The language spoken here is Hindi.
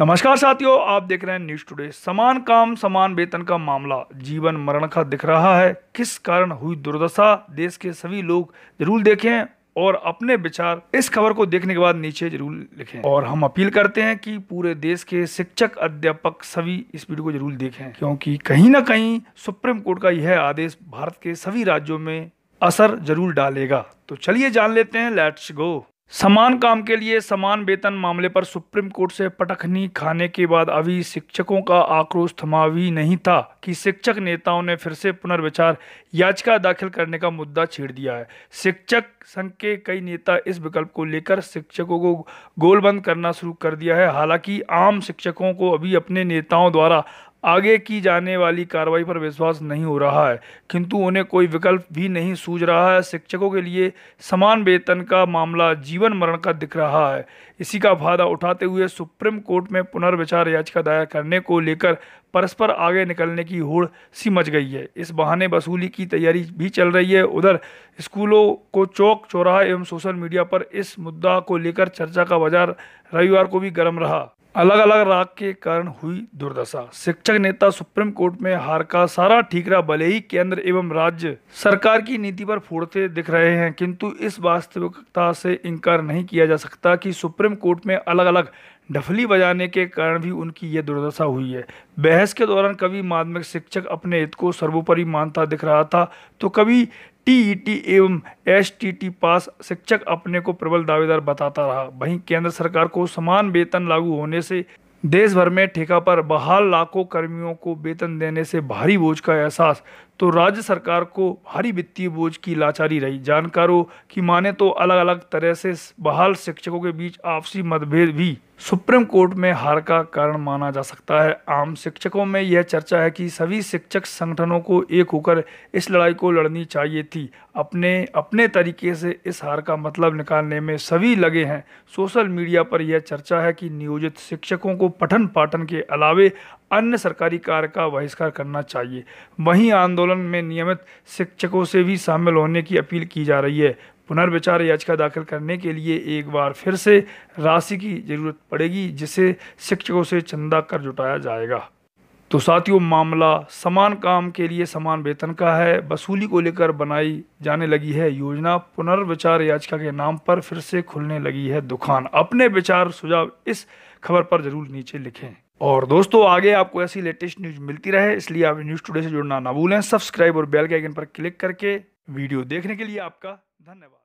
नमस्कार साथियों आप देख रहे हैं न्यूज टुडे समान काम समान वेतन का मामला जीवन मरण का दिख रहा है किस कारण हुई दुर्दशा देश के सभी लोग जरूर देखें और अपने विचार इस खबर को देखने के बाद नीचे जरूर लिखें और हम अपील करते हैं कि पूरे देश के शिक्षक अध्यापक सभी इस वीडियो को जरूर देखें क्योंकि कहीं ना कहीं सुप्रीम कोर्ट का यह आदेश भारत के सभी राज्यों में असर जरूर डालेगा तो चलिए जान लेते हैं लेट्स गो समान काम के लिए समान वेतन मामले पर सुप्रीम कोर्ट से पटखनी खाने के बाद अभी शिक्षकों का आक्रोश थमा भी नहीं था कि शिक्षक नेताओं ने फिर से पुनर्विचार याचिका दाखिल करने का मुद्दा छेड़ दिया है शिक्षक संघ के कई नेता इस विकल्प को लेकर शिक्षकों को गोलबंद करना शुरू कर दिया है हालांकि आम शिक्षकों को अभी अपने नेताओं द्वारा आगे की जाने वाली कार्रवाई पर विश्वास नहीं हो रहा है किंतु उन्हें कोई विकल्प भी नहीं सूझ रहा है शिक्षकों के लिए समान वेतन का मामला जीवन मरण का दिख रहा है इसी का फायदा उठाते हुए सुप्रीम कोर्ट में पुनर्विचार याचिका दायर करने को लेकर परस्पर आगे निकलने की होड़ सी मच गई है इस बहाने वसूली की तैयारी भी चल रही है उधर स्कूलों को चौक चौराहा एवं सोशल मीडिया पर इस मुद्दा को लेकर चर्चा का बाजार रविवार को भी गर्म रहा अलग अलग राग के कारण हुई दुर्दशा शिक्षक नेता सुप्रीम कोर्ट में हार का सारा ठीकरा भले ही केंद्र एवं राज्य सरकार की नीति पर फोड़ते दिख रहे हैं किंतु इस वास्तविकता से इनकार नहीं किया जा सकता कि सुप्रीम कोर्ट में अलग अलग ढफली बजाने के कारण भी उनकी ये दुर्दशा हुई है बहस के दौरान कभी माध्यमिक शिक्षक अपने हित को सर्वोपरि मानता दिख रहा था तो कभी टीईटी एवं एसटीटी पास शिक्षक अपने को प्रबल दावेदार बताता रहा वहीं केंद्र सरकार को समान वेतन लागू होने से देश भर में ठेका पर बहाल लाखों कर्मियों को वेतन देने से भारी बोझ का एहसास तो राज्य सरकार को भारी वित्तीय बोझ की लाचारी रही जानकारों की माने तो अलग अलग तरह से बहाल शिक्षकों के बीच आपसी मतभेद भी सुप्रीम कोर्ट में हार का कारण माना जा सकता है आम शिक्षकों में यह चर्चा है कि सभी शिक्षक संगठनों को एक होकर इस लड़ाई को लड़नी चाहिए थी अपने अपने तरीके से इस हार का मतलब निकालने में सभी लगे हैं सोशल मीडिया पर यह चर्चा है कि नियोजित शिक्षकों को पठन पाठन के अलावे अन्य सरकारी कार्य का बहिष्कार करना चाहिए वहीं आंदोलन में नियमित शिक्षकों से भी शामिल होने की अपील की जा रही है पुनर्विचार याचिका दाखिल करने के लिए एक बार फिर से राशि की जरूरत पड़ेगी जिसे शिक्षकों से चंदा कर जुटाया जाएगा तो साथियों मामला समान काम के लिए समान वेतन का है वसूली को लेकर बनाई जाने लगी है योजना पुनर्विचार याचिका के नाम पर फिर से खुलने लगी है दुकान अपने विचार सुझाव इस खबर पर जरूर नीचे लिखें और दोस्तों आगे आपको ऐसी लेटेस्ट न्यूज मिलती रहे इसलिए आप न्यूज टुडे से जुड़ना ना भूलें सब्सक्राइब और बेल के आइकन पर क्लिक करके वीडियो देखने के लिए आपका धन्यवाद